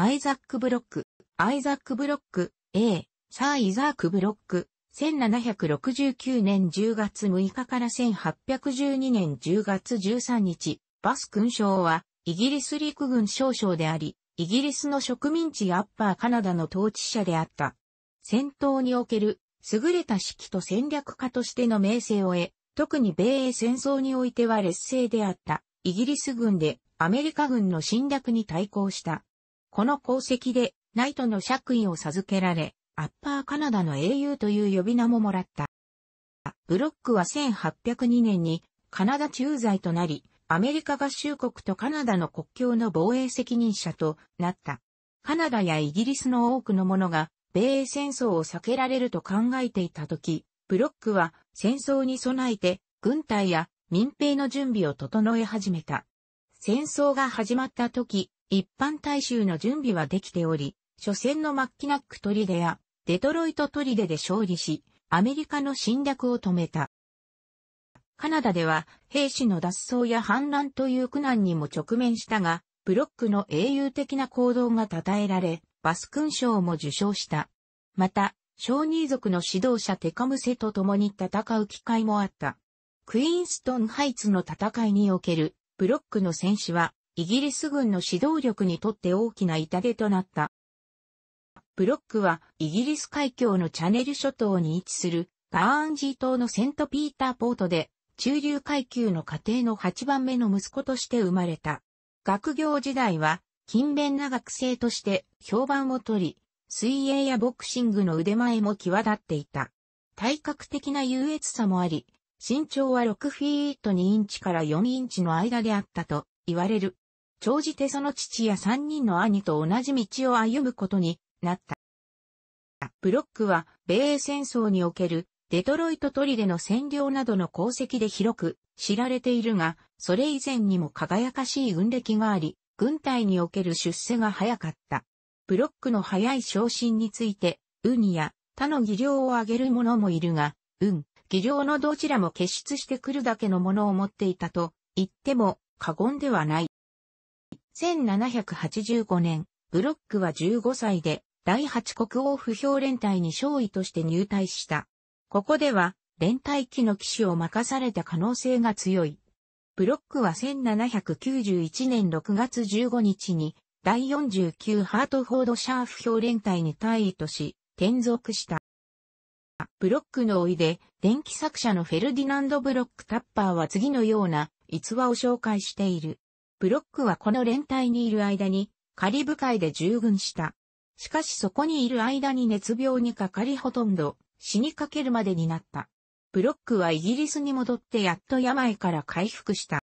アイザック・ブロック、アイザック・ブロック、A、サー・イザーク・ブロック、1769年10月6日から1812年10月13日、バス勲章は、イギリス陸軍少将であり、イギリスの植民地アッパーカナダの統治者であった。戦闘における、優れた指揮と戦略家としての名声を得、特に米英戦争においては劣勢であった、イギリス軍でアメリカ軍の侵略に対抗した。この功績で、ナイトの爵位を授けられ、アッパーカナダの英雄という呼び名ももらった。ブロックは1802年にカナダ駐在となり、アメリカ合衆国とカナダの国境の防衛責任者となった。カナダやイギリスの多くの者が、米英戦争を避けられると考えていた時、ブロックは戦争に備えて、軍隊や民兵の準備を整え始めた。戦争が始まった時、一般大衆の準備はできており、初戦のマッキナックトリデやデトロイトトリデで勝利し、アメリカの侵略を止めた。カナダでは兵士の脱走や反乱という苦難にも直面したが、ブロックの英雄的な行動が称えられ、バス勲章も受賞した。また、小児族の指導者テカムセと共に戦う機会もあった。クイーンストンハイツの戦いにおけるブロックの戦士はイギリス軍の指導力にとって大きな痛手となった。ブロックはイギリス海峡のチャネル諸島に位置するバーンジー島のセントピーターポートで中流階級の家庭の8番目の息子として生まれた。学業時代は勤勉な学生として評判を取り、水泳やボクシングの腕前も際立っていた。体格的な優越さもあり、身長は6フィート2インチから4インチの間であったと言われる。長じてその父や三人の兄と同じ道を歩むことになった。ブロックは、米英戦争における、デトロイト砦の占領などの功績で広く知られているが、それ以前にも輝かしい運歴があり、軍隊における出世が早かった。ブロックの早い昇進について、運や他の技量を挙げる者もいるが、運、技量のどちらも結出してくるだけのものを持っていたと言っても過言ではない。1785年、ブロックは15歳で、第8国王不評連隊に少尉として入隊した。ここでは、連隊機の騎士を任された可能性が強い。ブロックは1791年6月15日に、第49ハートフォードシャー不評連隊に退位とし、転属した。ブロックの老いで、電気作者のフェルディナンド・ブロック・タッパーは次のような逸話を紹介している。ブロックはこの連隊にいる間にカリブ海で従軍した。しかしそこにいる間に熱病にかかりほとんど死にかけるまでになった。ブロックはイギリスに戻ってやっと病から回復した。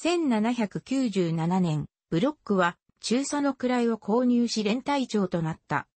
1797年、ブロックは中佐の位を購入し連隊長となった。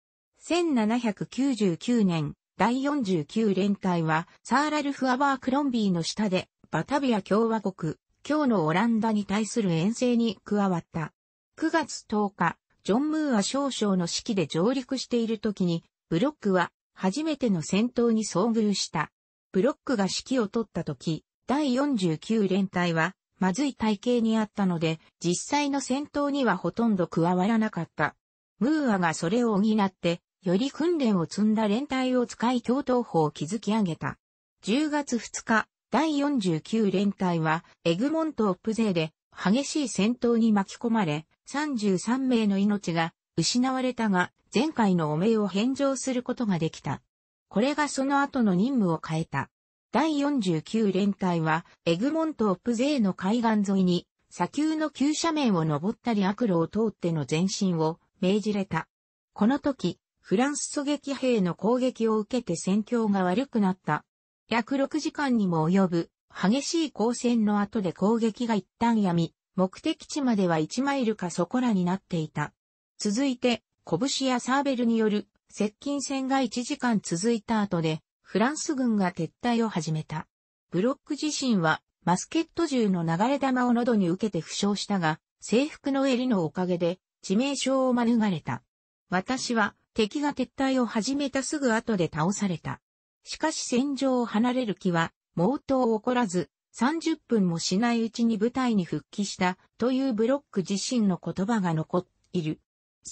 1799年、第49連隊はサーラルフ・アバークロンビーの下でバタビア共和国、今日のオランダに対する遠征に加わった。9月10日、ジョン・ムーア少将の指揮で上陸している時に、ブロックは初めての戦闘に遭遇した。ブロックが指揮を取った時、第49連隊は、まずい体型にあったので、実際の戦闘にはほとんど加わらなかった。ムーアがそれを補って、より訓練を積んだ連隊を使い共闘法を築き上げた。10月2日、第49連隊は、エグモントオプ勢で、激しい戦闘に巻き込まれ、33名の命が失われたが、前回の汚名を返上することができた。これがその後の任務を変えた。第49連隊は、エグモントオプ勢の海岸沿いに、砂丘の急斜面を登ったり悪路を通っての前進を命じれた。この時、フランス狙撃兵の攻撃を受けて戦況が悪くなった約6時間にも及ぶ激しい交戦の後で攻撃が一旦やみ、目的地までは1マイルかそこらになっていた。続いて、拳やサーベルによる接近戦が1時間続いた後で、フランス軍が撤退を始めた。ブロック自身は、マスケット銃の流れ弾を喉に受けて負傷したが、制服の襟のおかげで、致命傷を免れた。私は、敵が撤退を始めたすぐ後で倒された。しかし戦場を離れる気は、毛頭起こらず、30分もしないうちに部隊に復帰したというブロック自身の言葉が残っている。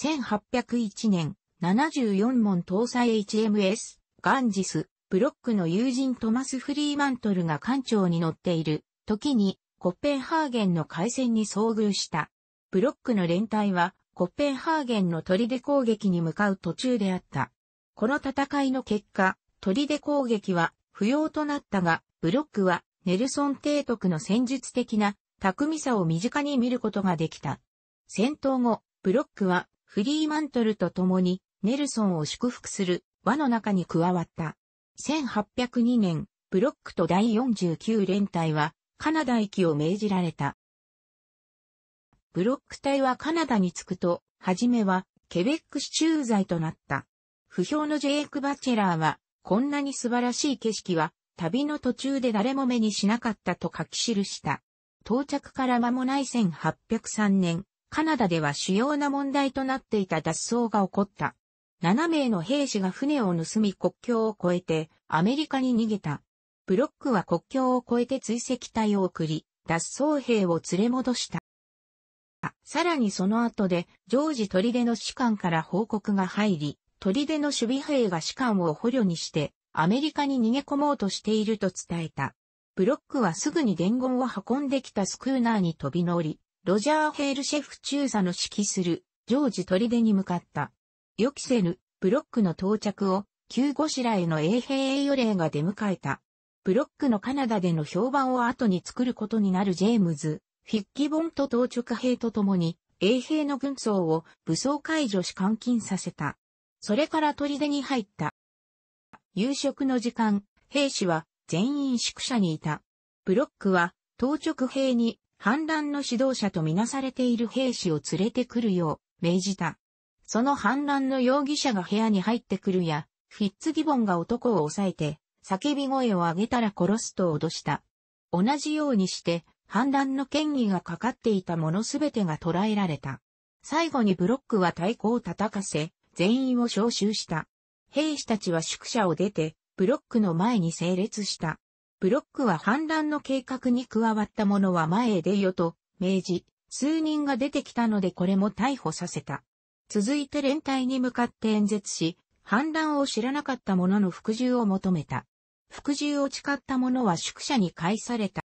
1801年、74門搭載 HMS、ガンジス、ブロックの友人トマス・フリーマントルが艦長に乗っている時に、コッペンハーゲンの海戦に遭遇した。ブロックの連隊は、コッペンハーゲンの砦攻撃に向かう途中であった。この戦いの結果、砦攻撃は不要となったが、ブロックはネルソン提督の戦術的な巧みさを身近に見ることができた。戦闘後、ブロックはフリーマントルと共にネルソンを祝福する輪の中に加わった。1802年、ブロックと第49連隊はカナダ行きを命じられた。ブロック隊はカナダに着くと、はじめはケベック市駐在となった。不評のジェイク・バチェラーはこんなに素晴らしい景色は、旅の途中で誰も目にしなかったと書き記した。到着から間もない1803年、カナダでは主要な問題となっていた脱走が起こった。7名の兵士が船を盗み国境を越えてアメリカに逃げた。ブロックは国境を越えて追跡隊を送り、脱走兵を連れ戻した。さらにその後で、ジョージ砦の士官から報告が入り、砦の守備兵が士官を捕虜にして、アメリカに逃げ込もうとしていると伝えた。ブロックはすぐに伝言を運んできたスクーナーに飛び乗り、ロジャー・ヘールシェフ中佐の指揮する、ジョージ砦に向かった。予期せぬ、ブロックの到着を、旧ゴシラへの衛兵栄誉令が出迎えた。ブロックのカナダでの評判を後に作ることになるジェームズ、フィッキボンと当直兵と共に、衛兵の軍曹を武装解除し監禁させた。それから砦に入った。夕食の時間、兵士は全員宿舎にいた。ブロックは、当直兵に反乱の指導者とみなされている兵士を連れてくるよう命じた。その反乱の容疑者が部屋に入ってくるや、フィッツギボンが男を抑えて、叫び声を上げたら殺すと脅した。同じようにして、反乱の権威がかかっていたものすべてが捕らえられた。最後にブロックは太鼓を叩かせ、全員を招集した。兵士たちは宿舎を出て、ブロックの前に整列した。ブロックは反乱の計画に加わった者は前へ出よと、命じ、数人が出てきたのでこれも逮捕させた。続いて連隊に向かって演説し、反乱を知らなかった者の服従を求めた。服従を誓った者は宿舎に返された。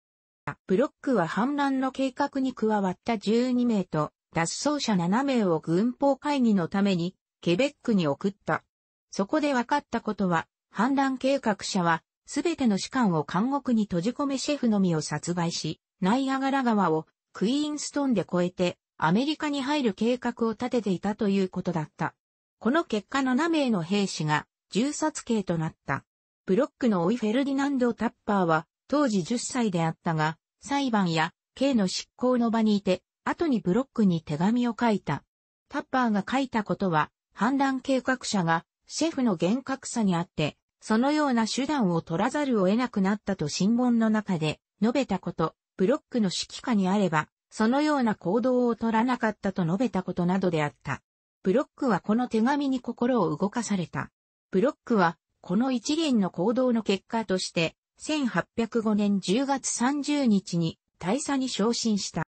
ブロックは反乱の計画に加わった12名と脱走者7名を軍法会議のためにケベックに送った。そこで分かったことは、反乱計画者は、すべての士官を監獄に閉じ込めシェフのみを殺害し、ナイアガラ川をクイーンストンで越えてアメリカに入る計画を立てていたということだった。この結果7名の兵士が銃殺刑となった。ブロックのオイフェルディナンド・タッパーは当時10歳であったが、裁判や刑の執行の場にいて、後にブロックに手紙を書いた。タッパーが書いたことは、反乱計画者がシェフの厳格さにあって、そのような手段を取らざるを得なくなったと新聞の中で述べたこと、ブロックの指揮下にあれば、そのような行動を取らなかったと述べたことなどであった。ブロックはこの手紙に心を動かされた。ブロックは、この一連の行動の結果として、1805年10月30日に大佐に昇進した。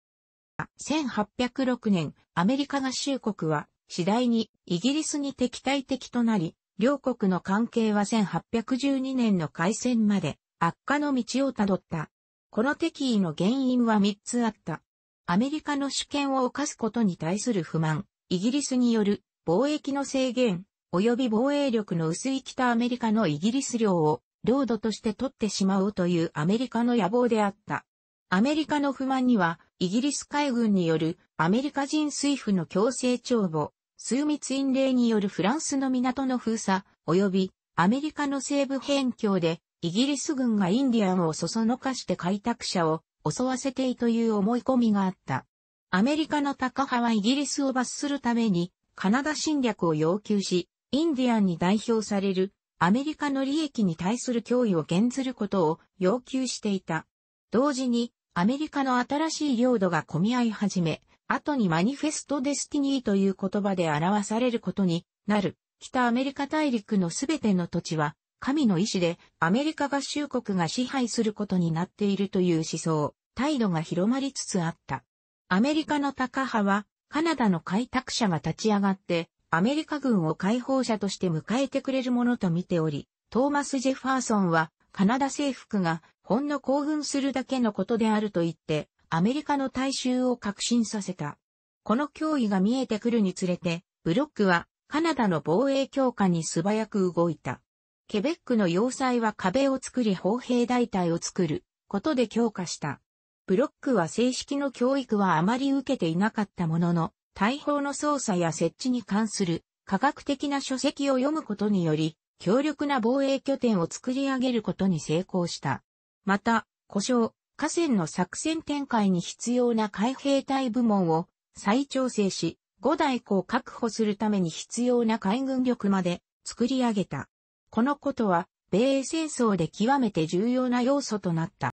1806年、アメリカ合衆国は次第にイギリスに敵対的となり、両国の関係は1812年の開戦まで悪化の道をたどった。この敵意の原因は3つあった。アメリカの主権を犯すことに対する不満、イギリスによる貿易の制限、及び防衛力の薄い北アメリカのイギリス領を領土として取ってしまおうというアメリカの野望であった。アメリカの不満には、イギリス海軍によるアメリカ人水夫の強制帳簿、枢密院令によるフランスの港の封鎖、及びアメリカの西部辺境で、イギリス軍がインディアンをそそのかして開拓者を襲わせていという思い込みがあった。アメリカの高派はイギリスを罰するために、カナダ侵略を要求し、インディアンに代表されるアメリカの利益に対する脅威を減ずることを要求していた。同時に、アメリカの新しい領土が混み合い始め、後にマニフェストデスティニーという言葉で表されることになる。北アメリカ大陸のすべての土地は、神の意志でアメリカ合衆国が支配することになっているという思想、態度が広まりつつあった。アメリカのタカ派は、カナダの開拓者が立ち上がって、アメリカ軍を解放者として迎えてくれるものと見ており、トーマス・ジェファーソンは、カナダ政府が、ほんの興奮するだけのことであると言って、アメリカの大衆を革新させた。この脅威が見えてくるにつれて、ブロックはカナダの防衛強化に素早く動いた。ケベックの要塞は壁を作り砲兵大隊を作ることで強化した。ブロックは正式の教育はあまり受けていなかったものの、大砲の操作や設置に関する科学的な書籍を読むことにより、強力な防衛拠点を作り上げることに成功した。また、故障、河川の作戦展開に必要な海兵隊部門を再調整し、五大湖を確保するために必要な海軍力まで作り上げた。このことは、米英戦争で極めて重要な要素となった。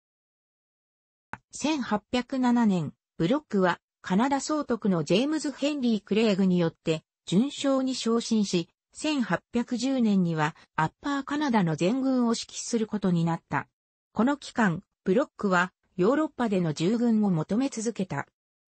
1807年、ブロックはカナダ総督のジェームズ・ヘンリー・クレーグによって順将に昇進し、1810年にはアッパーカナダの全軍を指揮することになった。この期間、ブロックはヨーロッパでの従軍を求め続けた。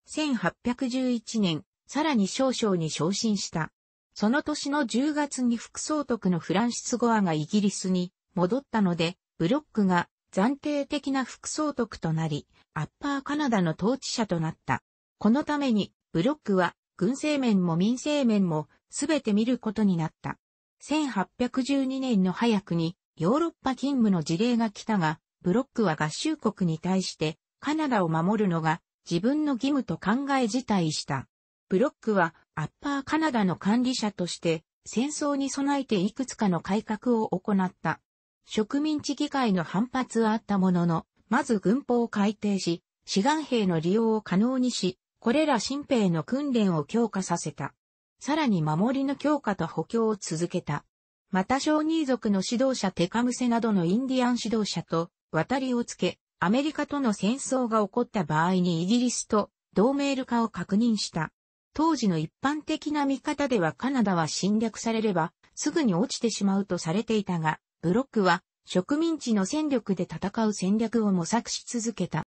1811年、さらに少々に昇進した。その年の10月に副総督のフランシス・ゴアがイギリスに戻ったので、ブロックが暫定的な副総督となり、アッパーカナダの統治者となった。このために、ブロックは軍政面も民政面もすべて見ることになった。1812年の早くにヨーロッパ勤務の事例が来たが、ブロックは合衆国に対してカナダを守るのが自分の義務と考え自体した。ブロックはアッパーカナダの管理者として戦争に備えていくつかの改革を行った。植民地議会の反発はあったものの、まず軍法を改定し、志願兵の利用を可能にし、これら新兵の訓練を強化させた。さらに守りの強化と補強を続けた。また小児族の指導者テカムセなどのインディアン指導者と渡りをつけ、アメリカとの戦争が起こった場合にイギリスと同盟ル化を確認した。当時の一般的な見方ではカナダは侵略されればすぐに落ちてしまうとされていたが、ブロックは植民地の戦力で戦う戦略を模索し続けた。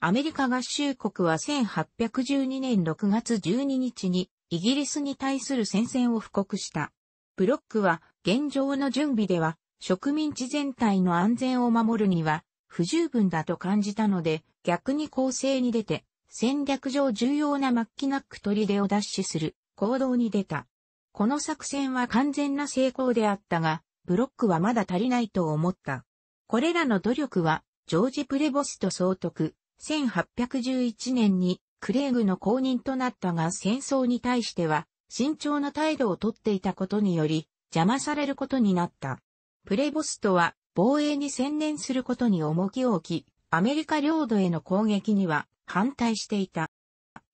アメリカ合衆国は1812年6月12日にイギリスに対する戦線を布告した。ブロックは現状の準備では植民地全体の安全を守るには不十分だと感じたので、逆に攻勢に出て、戦略上重要なマッキナック砦を奪取する行動に出た。この作戦は完全な成功であったが、ブロックはまだ足りないと思った。これらの努力は、ジョージ・プレボスト総督、1811年にクレーグの公認となったが戦争に対しては、慎重な態度をとっていたことにより、邪魔されることになった。プレボストは防衛に専念することに重きを置き、アメリカ領土への攻撃には反対していた。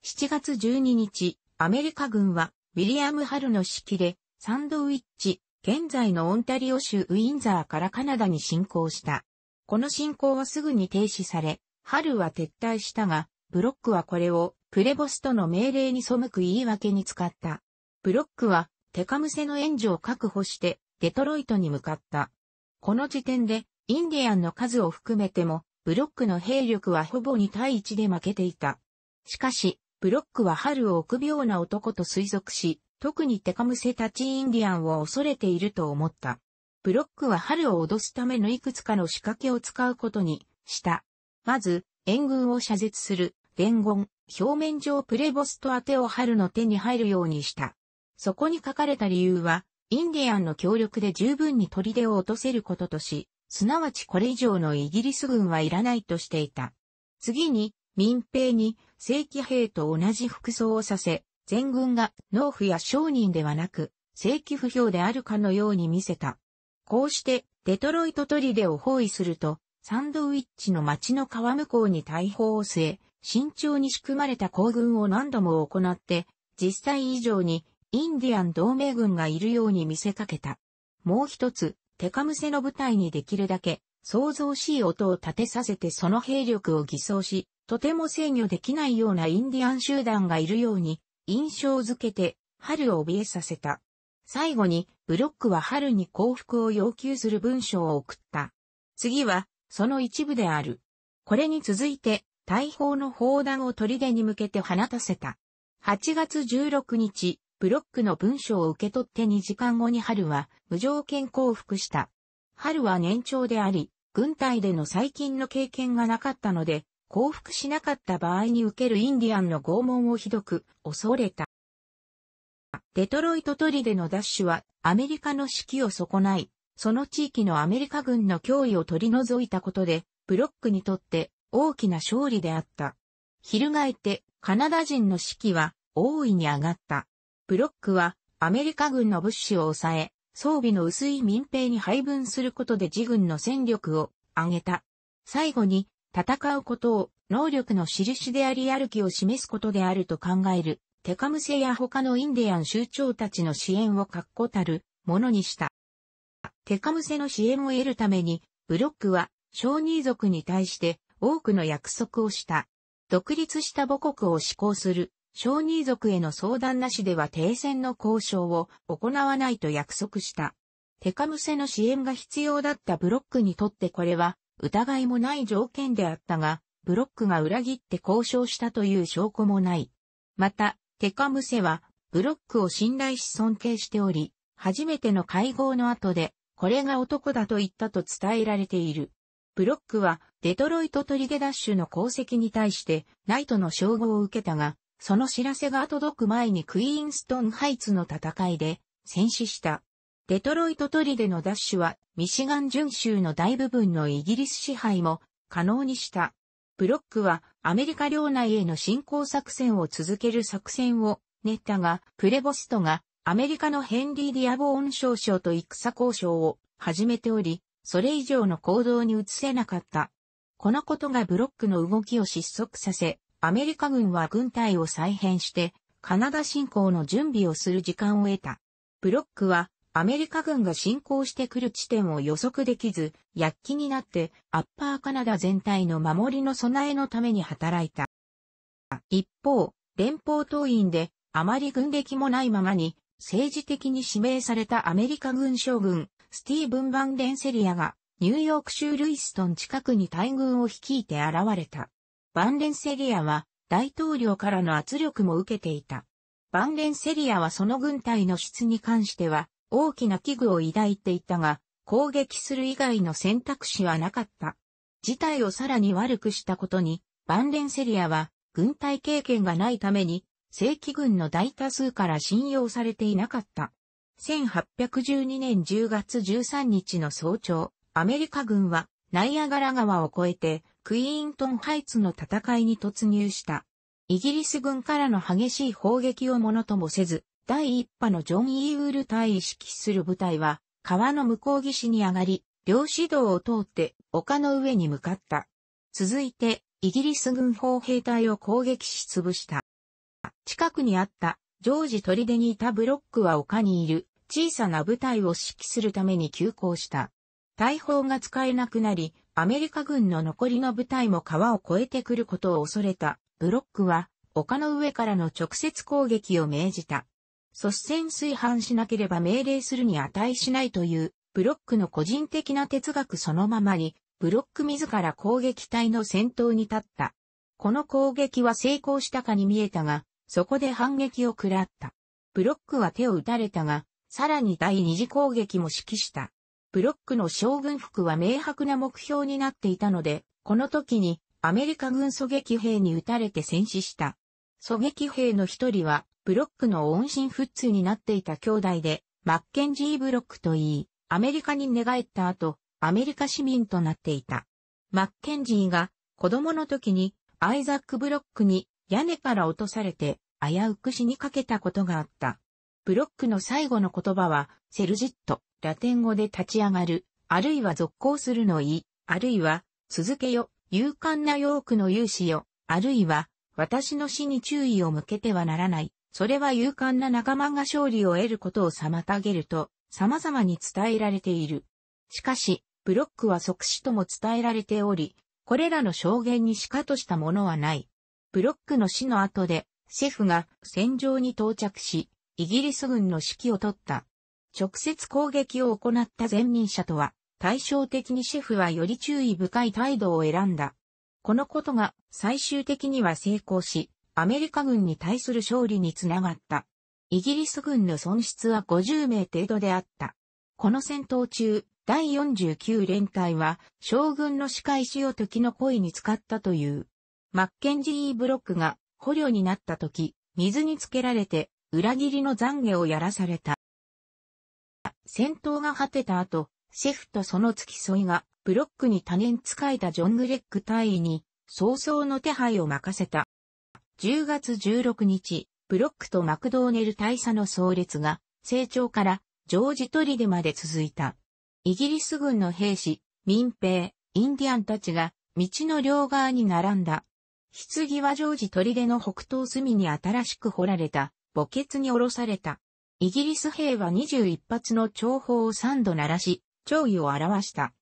7月12日、アメリカ軍はウィリアム・ハルの指揮でサンドウィッチ、現在のオンタリオ州ウィンザーからカナダに侵攻した。この侵攻はすぐに停止され、ハルは撤退したが、ブロックはこれをプレボストの命令に背く言い訳に使った。ブロックはテカムセの援助を確保してデトロイトに向かった。この時点で、インディアンの数を含めても、ブロックの兵力はほぼ2対1で負けていた。しかし、ブロックは春を臆病な男と推測し、特にテカムセたちインディアンを恐れていると思った。ブロックは春を脅すためのいくつかの仕掛けを使うことにした。まず、援軍を射絶する伝言、表面上プレボスと宛てを春の手に入るようにした。そこに書かれた理由は、インディアンの協力で十分に砦を落とせることとし、すなわちこれ以上のイギリス軍はいらないとしていた。次に、民兵に正規兵と同じ服装をさせ、全軍が農夫や商人ではなく、正規不評であるかのように見せた。こうして、デトロイト砦を包囲すると、サンドウィッチの町の川向こうに大砲を据え、慎重に仕組まれた行軍を何度も行って、実際以上にインディアン同盟軍がいるように見せかけた。もう一つ、テカムセの部隊にできるだけ、想像しい音を立てさせてその兵力を偽装し、とても制御できないようなインディアン集団がいるように、印象づけて、春を怯えさせた。最後に、ブロックは春に降伏を要求する文章を送った。次は、その一部である。これに続いて、大砲の砲弾を砦に向けて放たせた。8月16日、ブロックの文章を受け取って2時間後に春は無条件降伏した。春は年長であり、軍隊での最近の経験がなかったので、降伏しなかった場合に受けるインディアンの拷問をひどく恐れた。デトロイトトリでのダッシュはアメリカの指揮を損ない、その地域のアメリカ軍の脅威を取り除いたことで、ブロックにとって大きな勝利であった。翻ってカナダ人の士気は大いに上がった。ブロックはアメリカ軍の物資を抑え、装備の薄い民兵に配分することで自軍の戦力を上げた。最後に、戦うことを能力の印でありやる気を示すことであると考える、テカムセや他のインディアン州長たちの支援を確固たるものにした。テカムセの支援を得るために、ブロックは小人族に対して多くの約束をした。独立した母国を施行する小児族への相談なしでは停戦の交渉を行わないと約束した。テカムセの支援が必要だったブロックにとってこれは疑いもない条件であったが、ブロックが裏切って交渉したという証拠もない。また、テカムセはブロックを信頼し尊敬しており、初めての会合の後で、これが男だと言ったと伝えられている。ブロックはデトロイトトリゲダッシュの功績に対してナイトの称号を受けたが、その知らせが届く前にクイーンストンハイツの戦いで戦死した。デトロイトトリでのダッシュはミシガン準州の大部分のイギリス支配も可能にした。ブロックはアメリカ領内への侵攻作戦を続ける作戦を練ったが、プレボストがアメリカのヘンリー・ディアボーン少将と戦交渉を始めており、それ以上の行動に移せなかった。このことがブロックの動きを失速させ、アメリカ軍は軍隊を再編して、カナダ侵攻の準備をする時間を得た。ブロックは、アメリカ軍が侵攻してくる地点を予測できず、躍起になって、アッパーカナダ全体の守りの備えのために働いた。一方、連邦党員で、あまり軍歴もないままに、政治的に指名されたアメリカ軍将軍、スティーブン・バンデンセリアが、ニューヨーク州ルイストン近くに大軍を率いて現れた。バンレンセリアは大統領からの圧力も受けていた。バンレンセリアはその軍隊の質に関しては大きな危惧を抱いていたが、攻撃する以外の選択肢はなかった。事態をさらに悪くしたことに、バンレンセリアは軍隊経験がないために、正規軍の大多数から信用されていなかった。1812年10月13日の早朝、アメリカ軍はナイアガラ川を越えてクイーントンハイツの戦いに突入した。イギリス軍からの激しい砲撃をものともせず、第一波のジョン・イーウール隊意識する部隊は、川の向こう岸に上がり、両指導を通って丘の上に向かった。続いて、イギリス軍砲兵隊を攻撃し潰した。近くにあったジョージデにいたブロックは丘にいる小さな部隊を指揮するために急行した。大砲が使えなくなり、アメリカ軍の残りの部隊も川を越えてくることを恐れた、ブロックは、丘の上からの直接攻撃を命じた。率先垂範しなければ命令するに値しないという、ブロックの個人的な哲学そのままに、ブロック自ら攻撃隊の先頭に立った。この攻撃は成功したかに見えたが、そこで反撃を食らった。ブロックは手を打たれたが、さらに第二次攻撃も指揮した。ブロックの将軍服は明白な目標になっていたので、この時にアメリカ軍狙撃兵に撃たれて戦死した。狙撃兵の一人は、ブロックの音信不通になっていた兄弟で、マッケンジー・ブロックといい、アメリカに寝返った後、アメリカ市民となっていた。マッケンジーが子供の時にアイザック・ブロックに屋根から落とされて危うく死にかけたことがあった。ブロックの最後の言葉は、セルジット、ラテン語で立ち上がる、あるいは続行するのい、あるいは、続けよ、勇敢なヨークの勇士よ、あるいは、私の死に注意を向けてはならない。それは勇敢な仲間が勝利を得ることを妨げると、様々に伝えられている。しかし、ブロックは即死とも伝えられており、これらの証言にしかとしたものはない。ブロックの死の後で、シェフが戦場に到着し、イギリス軍の指揮を取った。直接攻撃を行った前任者とは、対照的にシェフはより注意深い態度を選んだ。このことが最終的には成功し、アメリカ軍に対する勝利につながった。イギリス軍の損失は50名程度であった。この戦闘中、第49連隊は将軍の仕返しを時の恋に使ったという。マッケンジー・ブロックが捕虜になった時、水につけられて裏切りの懺悔をやらされた。戦闘が果てた後、シェフとその付き添いが、ブロックに多年使えたジョン・グレック大尉に、早々の手配を任せた。10月16日、ブロックとマクドーネル大佐の創列が、成長からジョージトリデまで続いた。イギリス軍の兵士、民兵、インディアンたちが、道の両側に並んだ。棺はジョージトリデの北東隅に新しく掘られた墓穴に下ろされた。イギリス兵は21発の長砲を3度鳴らし、弔意を表した。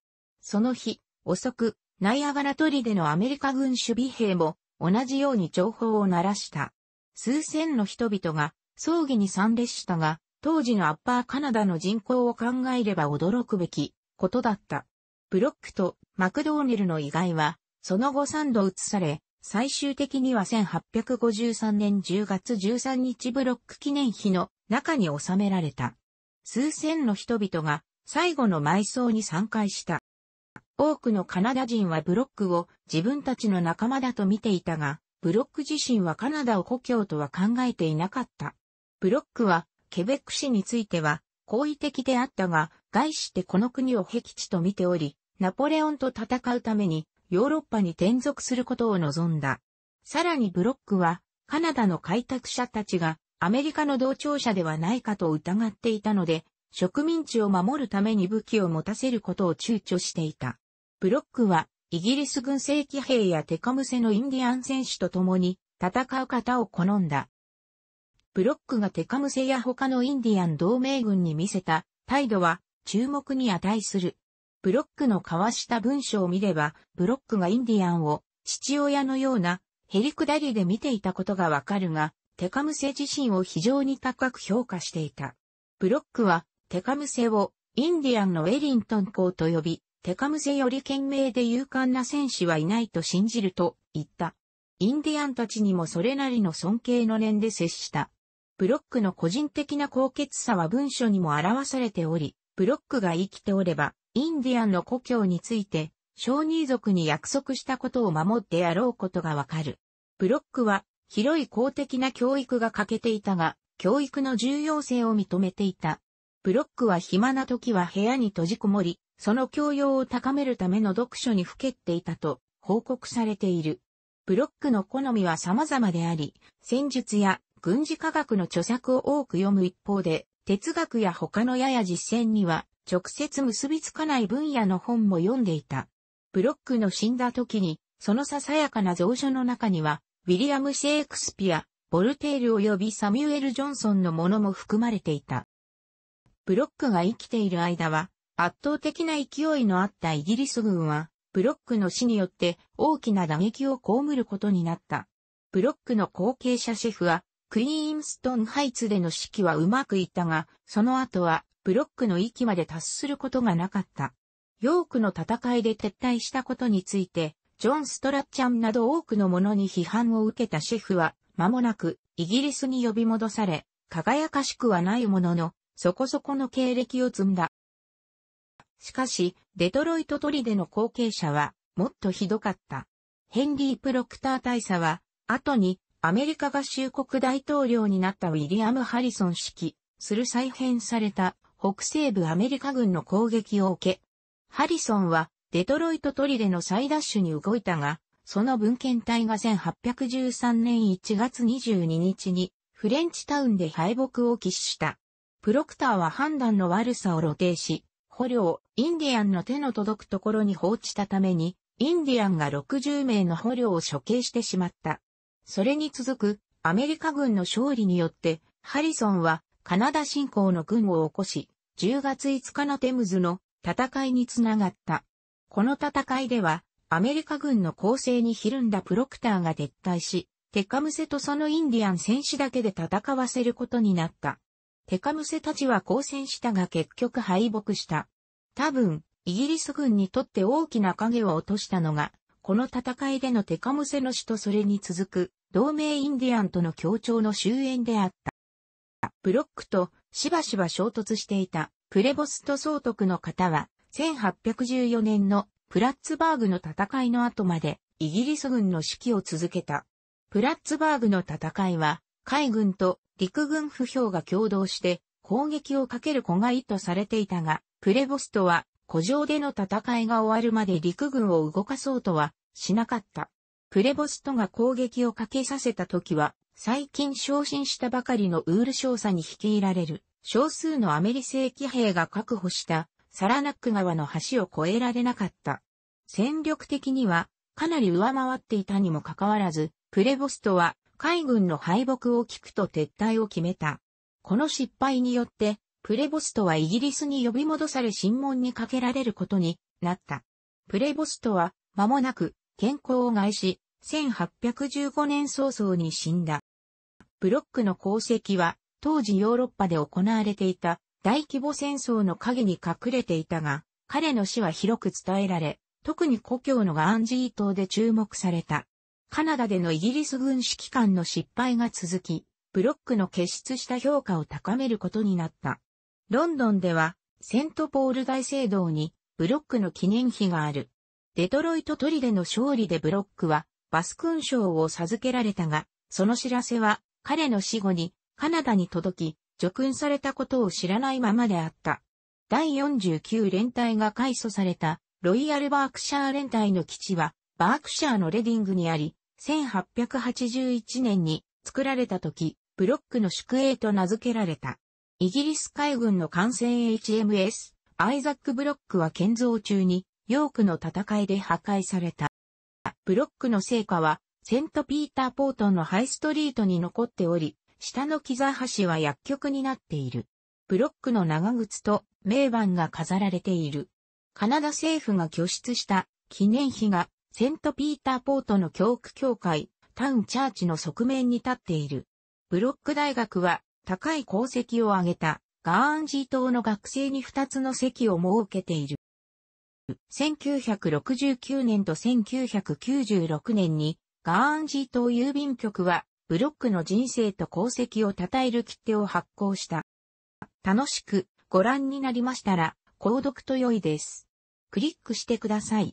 その日、遅く、ナイアガラ砦でのアメリカ軍守備兵も同じように情報を鳴らした。数千の人々が葬儀に参列したが、当時のアッパーカナダの人口を考えれば驚くべきことだった。ブロックとマクドーネルの遺骸は、その後3度移され、最終的には1853年10月13日ブロック記念碑の中に収められた。数千の人々が最後の埋葬に参加した。多くのカナダ人はブロックを自分たちの仲間だと見ていたが、ブロック自身はカナダを故郷とは考えていなかった。ブロックはケベック市については好意的であったが、外してこの国を僻地と見ており、ナポレオンと戦うためにヨーロッパに転属することを望んだ。さらにブロックは、カナダの開拓者たちがアメリカの同調者ではないかと疑っていたので、植民地を守るために武器を持たせることを躊躇していた。ブロックは、イギリス軍正規兵やテカムセのインディアン選手と共に戦う方を好んだ。ブロックがテカムセや他のインディアン同盟軍に見せた態度は注目に値する。ブロックの交わした文章を見れば、ブロックがインディアンを父親のようなへりくだりで見ていたことがわかるが、テカムセ自身を非常に高く評価していた。ブロックはテカムセをインディアンのウェリントン校と呼び、テカムセより賢明で勇敢な戦士はいないと信じると言った。インディアンたちにもそれなりの尊敬の念で接した。ブロックの個人的な高潔さは文書にも表されており、ブロックが生きておれば、インディアンの故郷について、小児族に約束したことを守ってやろうことがわかる。ブロックは、広い公的な教育が欠けていたが、教育の重要性を認めていた。ブロックは暇な時は部屋に閉じこもり、その教養を高めるための読書にふけっていたと報告されている。ブロックの好みは様々であり、戦術や軍事科学の著作を多く読む一方で、哲学や他のやや実践には直接結びつかない分野の本も読んでいた。ブロックの死んだ時に、そのささやかな蔵書の中には、ウィリアム・シェイクスピア、ボルテール及びサミュエル・ジョンソンのものも含まれていた。ブロックが生きている間は、圧倒的な勢いのあったイギリス軍は、ブロックの死によって大きな打撃を被ることになった。ブロックの後継者シェフは、クイーンストンハイツでの指揮はうまくいったが、その後はブロックの域まで達することがなかった。ヨークの戦いで撤退したことについて、ジョン・ストラッチャンなど多くの者に批判を受けたシェフは、間もなくイギリスに呼び戻され、輝かしくはないものの、そこそこの経歴を積んだ。しかし、デトロイト砦の後継者は、もっとひどかった。ヘンリー・プロクター大佐は、後に、アメリカ合衆国大統領になったウィリアム・ハリソン式、する再編された北西部アメリカ軍の攻撃を受け、ハリソンはデトロイト砦の再ダッシュに動いたが、その文献隊が1813年1月22日にフレンチタウンで敗北を喫した。プロクターは判断の悪さを露呈し、捕虜をインディアンの手の届くところに放置したために、インディアンが60名の捕虜を処刑してしまった。それに続くアメリカ軍の勝利によって、ハリソンはカナダ侵攻の軍を起こし、10月5日のテムズの戦いにつながった。この戦いでは、アメリカ軍の攻勢にひるんだプロクターが撤退し、テカムセとそのインディアン戦士だけで戦わせることになった。テカムセたちは交戦したが結局敗北した。多分、イギリス軍にとって大きな影を落としたのが、この戦いでのテカムセの死とそれに続く、同盟インディアンとの協調の終焉であった。ブロックとしばしば衝突していたプレボスト総督の方は、1814年のプラッツバーグの戦いの後までイギリス軍の指揮を続けた。プラッツバーグの戦いは、海軍と陸軍不評が共同して攻撃をかける子が意図されていたが、プレボストは、古城での戦いが終わるまで陸軍を動かそうとはしなかった。プレボストが攻撃をかけさせた時は、最近昇進したばかりのウール少佐に率いられる少数のアメリ正規兵が確保したサラナック川の橋を越えられなかった。戦力的にはかなり上回っていたにもかかわらず、プレボストは海軍の敗北を聞くと撤退を決めた。この失敗によって、プレボストはイギリスに呼び戻され審問にかけられることになった。プレボストは間もなく健康を害し、1815年早々に死んだ。ブロックの功績は、当時ヨーロッパで行われていた大規模戦争の陰に隠れていたが、彼の死は広く伝えられ、特に故郷のガンジー島で注目された。カナダでのイギリス軍指揮官の失敗が続き、ブロックの結出した評価を高めることになった。ロンドンでは、セントポール大聖堂にブロックの記念碑がある。デトロイトトリでの勝利でブロックはバス勲章を授けられたが、その知らせは彼の死後にカナダに届き、除勲されたことを知らないままであった。第49連隊が改組されたロイヤルバークシャー連隊の基地はバークシャーのレディングにあり、1881年に作られた時、ブロックの宿営と名付けられた。イギリス海軍の艦船 HMS、アイザック・ブロックは建造中に、ヨークの戦いで破壊された。ブロックの成果は、セントピーターポートのハイストリートに残っており、下の木座橋は薬局になっている。ブロックの長靴と名板が飾られている。カナダ政府が拠出した記念碑がセントピーターポートの教区協会、タウンチャーチの側面に立っている。ブロック大学は高い功績を挙げたガーンジー島の学生に2つの席を設けている。1969年と1996年にガーンジー島郵便局は、ブロックの人生と功績を称える切手を発行した。楽しくご覧になりましたら、購読と良いです。クリックしてください。